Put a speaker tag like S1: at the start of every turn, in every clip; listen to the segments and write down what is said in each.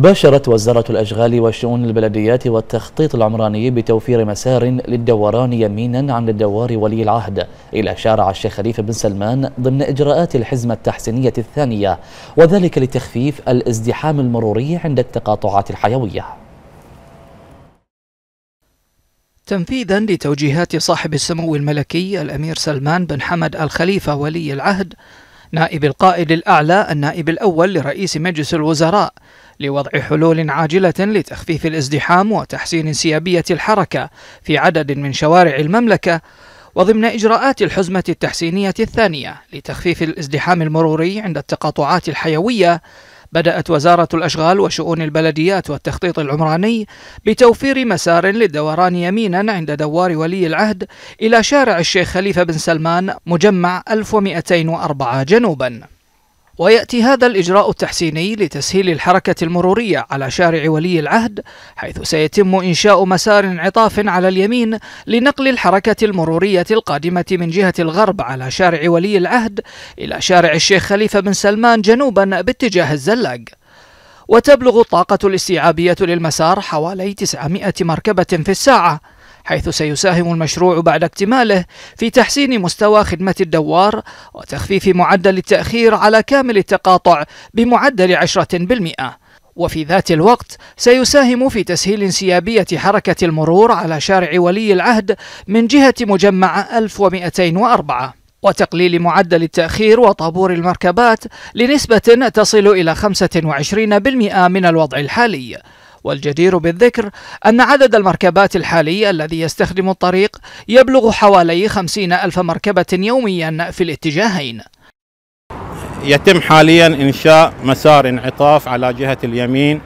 S1: باشرت وزارة الأشغال وشؤون البلديات والتخطيط العمراني بتوفير مسار للدوران يمينا عن الدوار ولي العهد إلى شارع الشيخ خليفة بن سلمان ضمن إجراءات الحزمة التحسينية الثانية وذلك لتخفيف الازدحام المروري عند التقاطعات الحيوية تنفيذا لتوجيهات صاحب السمو الملكي الأمير سلمان بن حمد الخليفة ولي العهد نائب القائد الأعلى النائب الأول لرئيس مجلس الوزراء لوضع حلول عاجلة لتخفيف الازدحام وتحسين انسيابية الحركة في عدد من شوارع المملكة وضمن إجراءات الحزمة التحسينية الثانية لتخفيف الازدحام المروري عند التقاطعات الحيوية بدأت وزارة الأشغال وشؤون البلديات والتخطيط العمراني بتوفير مسار للدوران يمينا عند دوار ولي العهد إلى شارع الشيخ خليفة بن سلمان مجمع 1204 جنوبا ويأتي هذا الإجراء التحسيني لتسهيل الحركة المرورية على شارع ولي العهد حيث سيتم إنشاء مسار انعطاف على اليمين لنقل الحركة المرورية القادمة من جهة الغرب على شارع ولي العهد إلى شارع الشيخ خليفة بن سلمان جنوبا باتجاه الزلاق وتبلغ الطاقة الاستيعابية للمسار حوالي 900 مركبة في الساعة حيث سيساهم المشروع بعد اكتماله في تحسين مستوى خدمة الدوار وتخفيف معدل التأخير على كامل التقاطع بمعدل 10%. وفي ذات الوقت سيساهم في تسهيل انسيابية حركة المرور على شارع ولي العهد من جهة مجمع 1204 وتقليل معدل التأخير وطابور المركبات لنسبة تصل إلى 25% من الوضع الحالي والجدير بالذكر أن عدد المركبات الحالي الذي يستخدم الطريق يبلغ حوالي خمسين ألف مركبة يوميا في الاتجاهين
S2: يتم حاليا إنشاء مسار انعطاف على جهة اليمين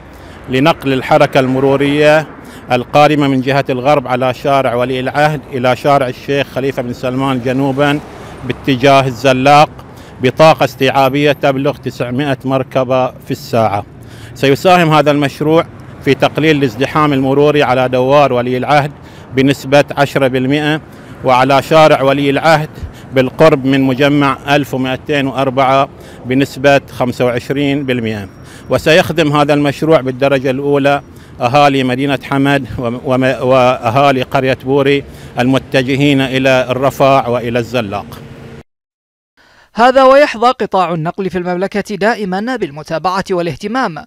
S2: لنقل الحركة المرورية القارمة من جهة الغرب على شارع ولي العهد إلى شارع الشيخ خليفة بن سلمان جنوبا باتجاه الزلاق بطاقة استيعابية تبلغ 900 مركبة في الساعة سيساهم هذا المشروع في تقليل الازدحام المروري على دوار ولي العهد بنسبة 10% وعلى شارع ولي العهد بالقرب من مجمع 1204 بنسبة 25% وسيخدم هذا المشروع بالدرجة الأولى أهالي مدينة حمد وأهالي قرية بوري المتجهين إلى الرفاع وإلى الزلاق
S1: هذا ويحظى قطاع النقل في المملكة دائما بالمتابعة والاهتمام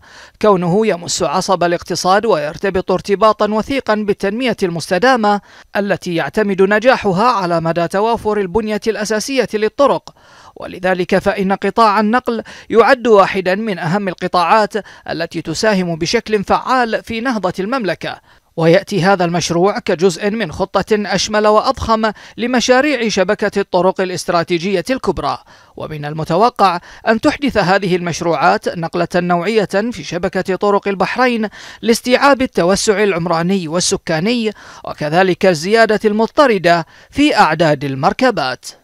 S1: كونه يمس عصب الاقتصاد ويرتبط ارتباطا وثيقا بالتنمية المستدامة التي يعتمد نجاحها على مدى توافر البنية الأساسية للطرق ولذلك فإن قطاع النقل يعد واحدا من أهم القطاعات التي تساهم بشكل فعال في نهضة المملكة ويأتي هذا المشروع كجزء من خطة أشمل وأضخم لمشاريع شبكة الطرق الاستراتيجية الكبرى ومن المتوقع أن تحدث هذه المشروعات نقلة نوعية في شبكة طرق البحرين لاستيعاب التوسع العمراني والسكاني وكذلك الزيادة المضطردة في أعداد المركبات